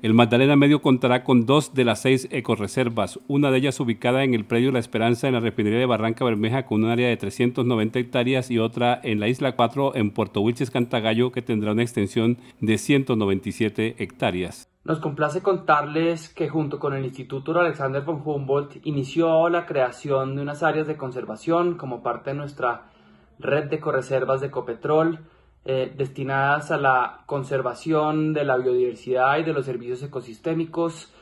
El Magdalena Medio contará con dos de las seis ecoreservas, una de ellas ubicada en el predio La Esperanza en la refinería de Barranca Bermeja con un área de 390 hectáreas y otra en la Isla 4 en Puerto Wilches Cantagallo que tendrá una extensión de 197 hectáreas. Nos complace contarles que junto con el Instituto Alexander von Humboldt inició la creación de unas áreas de conservación como parte de nuestra red de ecoreservas de ecopetrol. Eh, destinadas a la conservación de la biodiversidad y de los servicios ecosistémicos,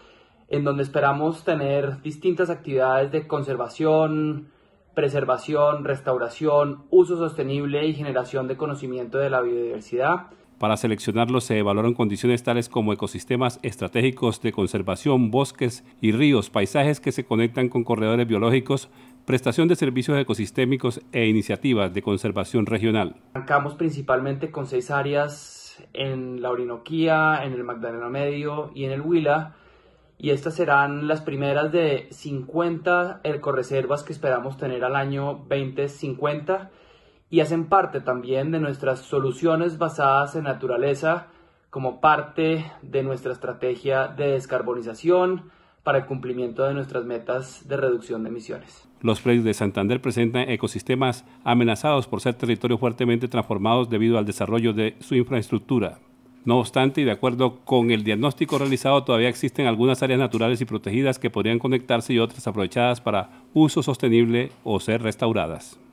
en donde esperamos tener distintas actividades de conservación, preservación, restauración, uso sostenible y generación de conocimiento de la biodiversidad. Para seleccionarlos se evaluaron condiciones tales como ecosistemas estratégicos de conservación, bosques y ríos, paisajes que se conectan con corredores biológicos, prestación de servicios ecosistémicos e iniciativas de conservación regional. Arrancamos principalmente con seis áreas en la Orinoquía, en el Magdalena Medio y en el Huila, y estas serán las primeras de 50 ecoreservas que esperamos tener al año 2050 y hacen parte también de nuestras soluciones basadas en naturaleza como parte de nuestra estrategia de descarbonización para el cumplimiento de nuestras metas de reducción de emisiones. Los predios de Santander presentan ecosistemas amenazados por ser territorios fuertemente transformados debido al desarrollo de su infraestructura. No obstante, y de acuerdo con el diagnóstico realizado, todavía existen algunas áreas naturales y protegidas que podrían conectarse y otras aprovechadas para uso sostenible o ser restauradas.